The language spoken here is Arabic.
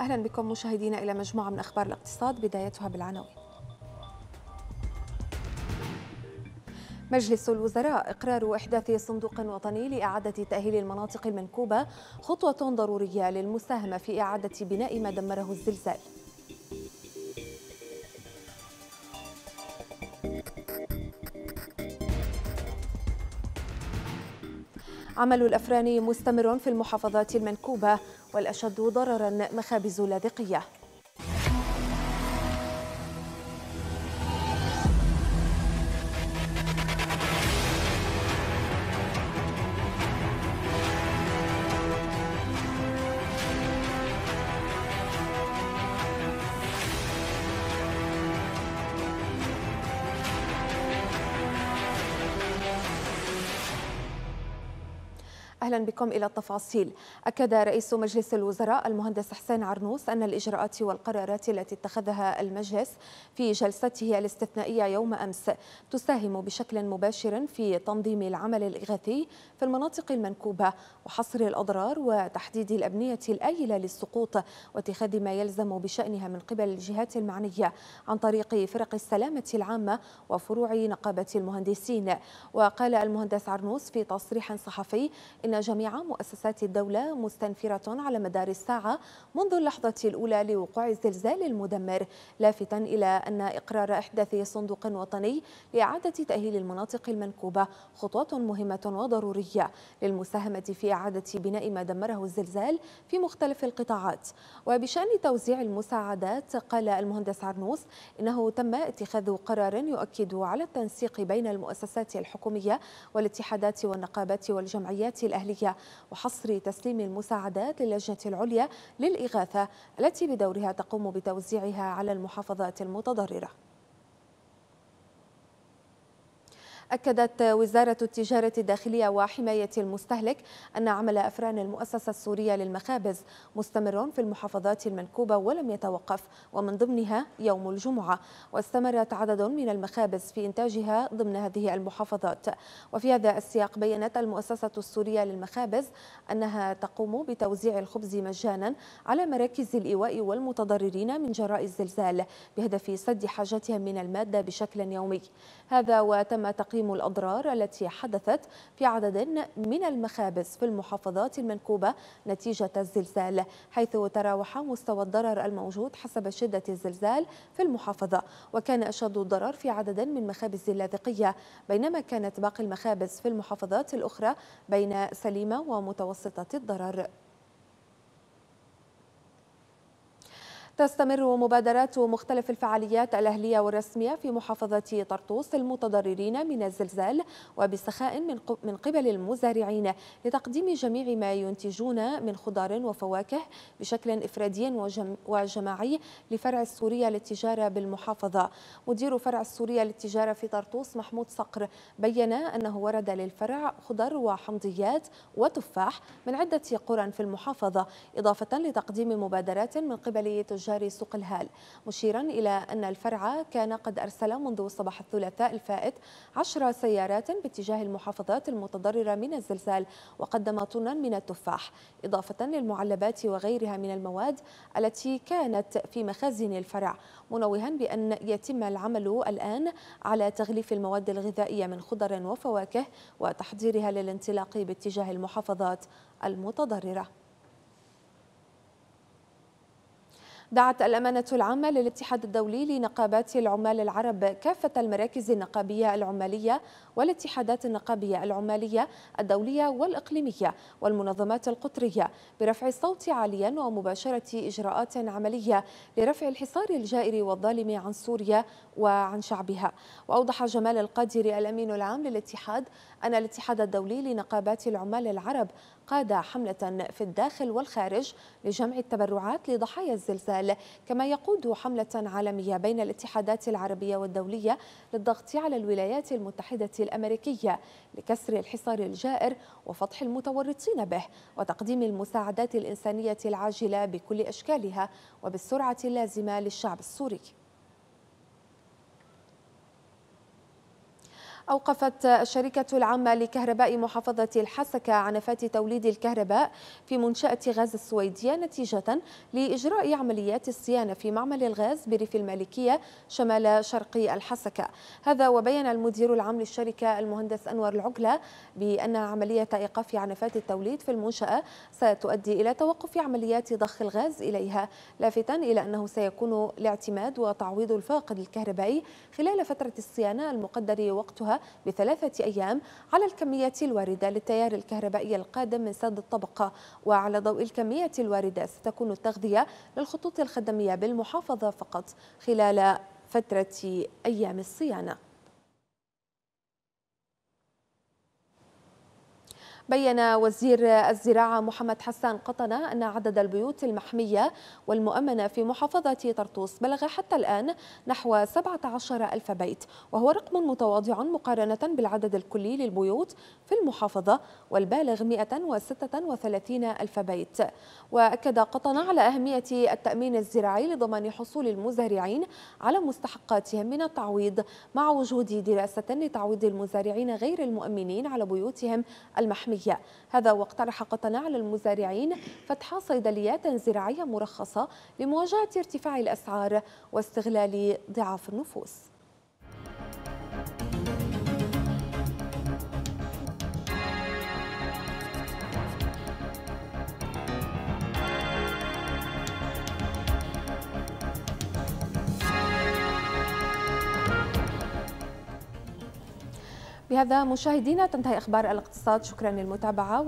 أهلا بكم مشاهدينا إلى مجموعة من أخبار الاقتصاد بدايتها بالعناوين مجلس الوزراء إقرار إحداث صندوق وطني لإعادة تأهيل المناطق المنكوبة خطوة ضرورية للمساهمة في إعادة بناء ما دمره الزلزال عمل الأفران مستمر في المحافظات المنكوبة والأشد ضررا مخابز لاذقية أهلا بكم إلى التفاصيل أكد رئيس مجلس الوزراء المهندس حسين عرنوس أن الإجراءات والقرارات التي اتخذها المجلس في جلسته الاستثنائية يوم أمس تساهم بشكل مباشر في تنظيم العمل الإغاثي في المناطق المنكوبة وحصر الأضرار وتحديد الأبنية الآيلة للسقوط واتخاذ ما يلزم بشأنها من قبل الجهات المعنية عن طريق فرق السلامة العامة وفروع نقابة المهندسين وقال المهندس عرنوس في تصريح صحفي إن جميع مؤسسات الدولة مستنفرة على مدار الساعة منذ اللحظة الأولى لوقوع الزلزال المدمر لافتا إلى أن إقرار إحداث صندوق وطني لإعادة تأهيل المناطق المنكوبة خطوة مهمة وضرورية للمساهمة في إعادة بناء ما دمره الزلزال في مختلف القطاعات وبشأن توزيع المساعدات قال المهندس عرنوس إنه تم اتخاذ قرار يؤكد على التنسيق بين المؤسسات الحكومية والاتحادات والنقابات والجمعيات الأهلية الأهلية وحصر تسليم المساعدات للجنة العليا للإغاثة التي بدورها تقوم بتوزيعها على المحافظات المتضررة أكدت وزارة التجارة الداخلية وحماية المستهلك أن عمل أفران المؤسسة السورية للمخابز مستمر في المحافظات المنكوبة ولم يتوقف ومن ضمنها يوم الجمعة واستمرت عدد من المخابز في إنتاجها ضمن هذه المحافظات وفي هذا السياق بيّنت المؤسسة السورية للمخابز أنها تقوم بتوزيع الخبز مجانا على مراكز الإيواء والمتضررين من جراء الزلزال بهدف سد حاجتهم من المادة بشكل يومي هذا وتم تقييم تقييم الأضرار التي حدثت في عدد من المخابز في المحافظات المنكوبة نتيجة الزلزال حيث تراوح مستوى الضرر الموجود حسب شدة الزلزال في المحافظة وكان أشد الضرر في عدد من مخابز اللاذقية بينما كانت باقي المخابز في المحافظات الأخرى بين سليمة ومتوسطة الضرر تستمر مبادرات مختلف الفعاليات الأهلية والرسمية في محافظة طرطوس المتضررين من الزلزال وبسخاء من قبل المزارعين لتقديم جميع ما ينتجون من خضار وفواكه بشكل إفرادي وجماعي لفرع السورية للتجارة بالمحافظة مدير فرع السورية للتجارة في طرطوس محمود صقر بين أنه ورد للفرع خضر وحمضيات وتفاح من عدة قرى في المحافظة إضافة لتقديم مبادرات من قبل تجار تجار سوق الهال مشيرا إلى أن الفرع كان قد أرسل منذ صباح الثلاثاء الفائت عشر سيارات باتجاه المحافظات المتضررة من الزلزال وقدم طنا من التفاح إضافة للمعلبات وغيرها من المواد التي كانت في مخازن الفرع منوها بأن يتم العمل الآن على تغليف المواد الغذائية من خضر وفواكه وتحضيرها للانطلاق باتجاه المحافظات المتضررة دعت الأمانة العامة للاتحاد الدولي لنقابات العمال العرب كافة المراكز النقابية العمالية والاتحادات النقابية العمالية الدولية والإقليمية والمنظمات القطرية برفع الصوت عاليا ومباشرة إجراءات عملية لرفع الحصار الجائر والظالم عن سوريا وعن شعبها وأوضح جمال القادر الأمين العام للاتحاد أن الاتحاد الدولي لنقابات العمال العرب قاد حملة في الداخل والخارج لجمع التبرعات لضحايا الزلزال كما يقود حملة عالمية بين الاتحادات العربية والدولية للضغط على الولايات المتحدة الأمريكية لكسر الحصار الجائر وفتح المتورطين به وتقديم المساعدات الإنسانية العاجلة بكل أشكالها وبالسرعة اللازمة للشعب السوري أوقفت الشركة العامة لكهرباء محافظة الحسكة عنفات توليد الكهرباء في منشأة غاز السويدية نتيجة لإجراء عمليات الصيانة في معمل الغاز بريف المالكية شمال شرقي الحسكة هذا وبين المدير العام للشركة المهندس أنور العقلة بأن عملية إيقاف عنفات التوليد في المنشأة ستؤدي إلى توقف عمليات ضخ الغاز إليها لافتا إلى أنه سيكون الاعتماد وتعويض الفاقد الكهربائي خلال فترة الصيانة المقدر وقتها بثلاثة أيام على الكميات الواردة للتيار الكهربائي القادم من سد الطبقة وعلى ضوء الكمية الواردة ستكون التغذية للخطوط الخدمية بالمحافظة فقط خلال فترة أيام الصيانة بين وزير الزراعة محمد حسان قطنة أن عدد البيوت المحمية والمؤمنة في محافظة طرطوس بلغ حتى الآن نحو 17 ألف بيت وهو رقم متواضع مقارنة بالعدد الكلي للبيوت في المحافظة والبالغ 136 ألف بيت وأكد قطنة على أهمية التأمين الزراعي لضمان حصول المزارعين على مستحقاتهم من التعويض مع وجود دراسة لتعويض المزارعين غير المؤمنين على بيوتهم المحمية العملية هذا واقترح قطنع على المزارعين فتح صيدليات زراعية مرخصة لمواجهة ارتفاع الأسعار واستغلال ضعاف النفوس بهذا مشاهدينا تنتهي أخبار الاقتصاد شكرا للمتابعة